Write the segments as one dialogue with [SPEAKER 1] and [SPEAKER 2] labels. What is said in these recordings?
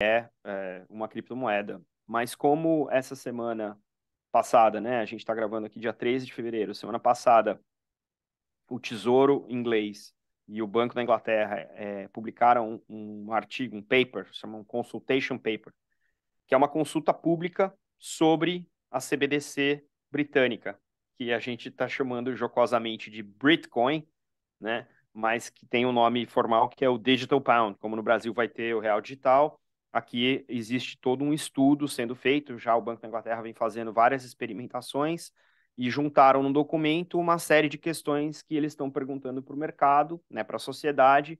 [SPEAKER 1] é, é uma criptomoeda. Mas como essa semana passada, né? A gente está gravando aqui dia 13 de fevereiro, semana passada, o Tesouro Inglês e o Banco da Inglaterra é, publicaram um, um, artigo, um paper, chamam Consultation Paper, que é uma consulta pública sobre a CBDC britânica, que a gente está chamando jocosamente de Britcoin, né? Mas que tem um nome formal que é o Digital Pound, como no Brasil vai ter o Real Digital, Aqui existe todo um estudo sendo feito, já o Banco da Inglaterra vem fazendo várias experimentações e juntaram no documento uma série de questões que eles estão perguntando para o mercado, né, para a sociedade,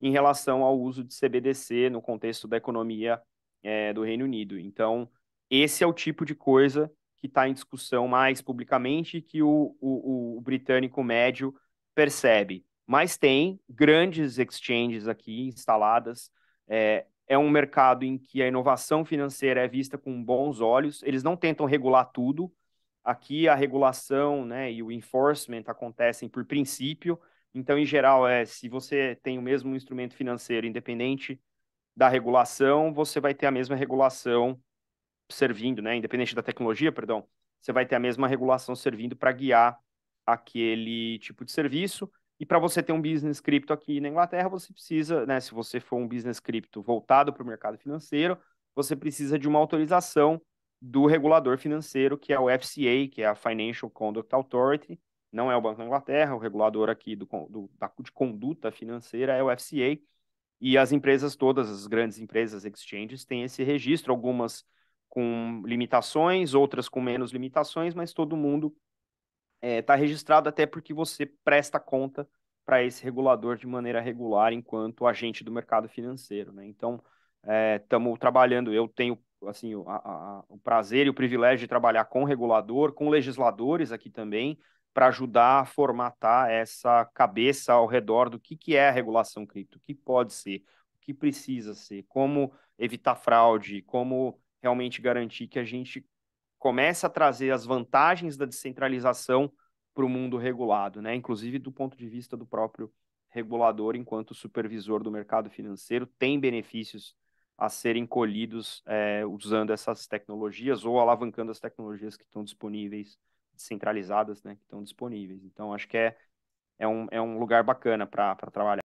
[SPEAKER 1] em relação ao uso de CBDC no contexto da economia é, do Reino Unido. Então, esse é o tipo de coisa que está em discussão mais publicamente e que o, o, o britânico médio percebe. Mas tem grandes exchanges aqui instaladas, é, é um mercado em que a inovação financeira é vista com bons olhos, eles não tentam regular tudo. Aqui a regulação né, e o enforcement acontecem por princípio. Então, em geral, é se você tem o mesmo instrumento financeiro, independente da regulação, você vai ter a mesma regulação servindo, né, independente da tecnologia, perdão, você vai ter a mesma regulação servindo para guiar aquele tipo de serviço. E para você ter um business cripto aqui na Inglaterra, você precisa, né, se você for um business cripto voltado para o mercado financeiro, você precisa de uma autorização do regulador financeiro, que é o FCA, que é a Financial Conduct Authority, não é o Banco da Inglaterra, o regulador aqui do, do, da, de conduta financeira é o FCA, e as empresas todas, as grandes empresas, exchanges, têm esse registro, algumas com limitações, outras com menos limitações, mas todo mundo está é, tá registrado até porque você presta conta para esse regulador de maneira regular enquanto agente do mercado financeiro. Né? Então, estamos é, trabalhando, eu tenho assim a, a, o prazer e o privilégio de trabalhar com regulador, com legisladores aqui também, para ajudar a formatar essa cabeça ao redor do que, que é a regulação cripto, o que pode ser, o que precisa ser, como evitar fraude, como realmente garantir que a gente começa a trazer as vantagens da descentralização para o mundo regulado, né? Inclusive do ponto de vista do próprio regulador, enquanto supervisor do mercado financeiro, tem benefícios a serem colhidos é, usando essas tecnologias ou alavancando as tecnologias que estão disponíveis, descentralizadas, né? Que estão disponíveis. Então, acho que é, é, um, é um lugar bacana para trabalhar.